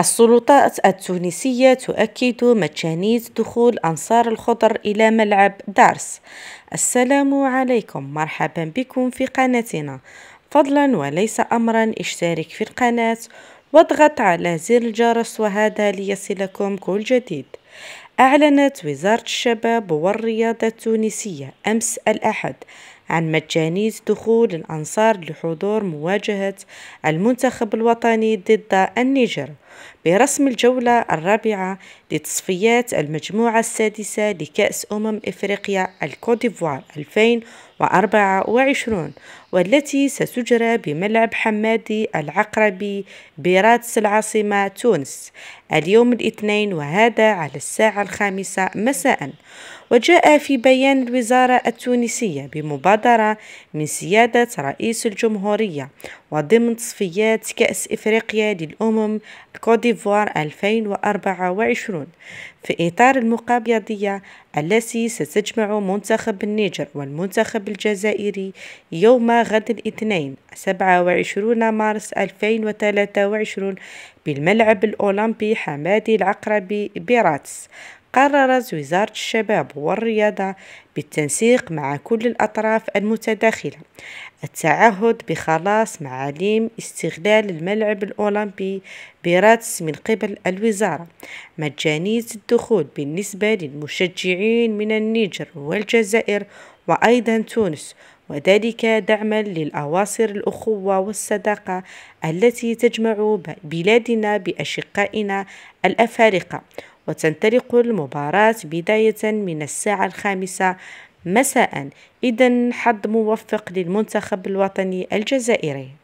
السلطات التونسية تؤكد مجانية دخول أنصار الخضر إلى ملعب دارس السلام عليكم مرحبا بكم في قناتنا فضلا وليس أمرا اشترك في القناة واضغط على زر الجرس وهذا ليصلكم كل جديد أعلنت وزارة الشباب والرياضة التونسية أمس الأحد عن مجانية دخول الأنصار لحضور مواجهة المنتخب الوطني ضد النيجر برسم الجولة الرابعة لتصفيات المجموعة السادسة لكأس أمم إفريقيا الكوديفوار 2024 والتي ستجرى بملعب حمادي العقربي براتس العاصمة تونس اليوم الاثنين وهذا على الساعة الخامسة مساء وجاء في بيان الوزارة التونسية بمبادرة من سيادة رئيس الجمهورية وضمن تصفيات كأس إفريقيا للأمم الكوديفوار 2024 في إطار المقابضية التي ستجمع منتخب النيجر والمنتخب الجزائري يوم غد الاثنين 27 مارس 2023 بالملعب الأولمبي حمادي العقربي براتس قررت وزارة الشباب والرياضة بالتنسيق مع كل الأطراف المتداخلة التعهد بخلاص معاليم استغلال الملعب الأولمبي براتس من قبل الوزارة مجانية الدخول بالنسبة للمشجعين من النيجر والجزائر وأيضا تونس وذلك دعما للأواصر الأخوة والصداقة التي تجمع بلادنا بأشقائنا الأفارقة وتنطلق المباراة بداية من الساعة الخامسة مساء إذا حظ موفق للمنتخب الوطني الجزائري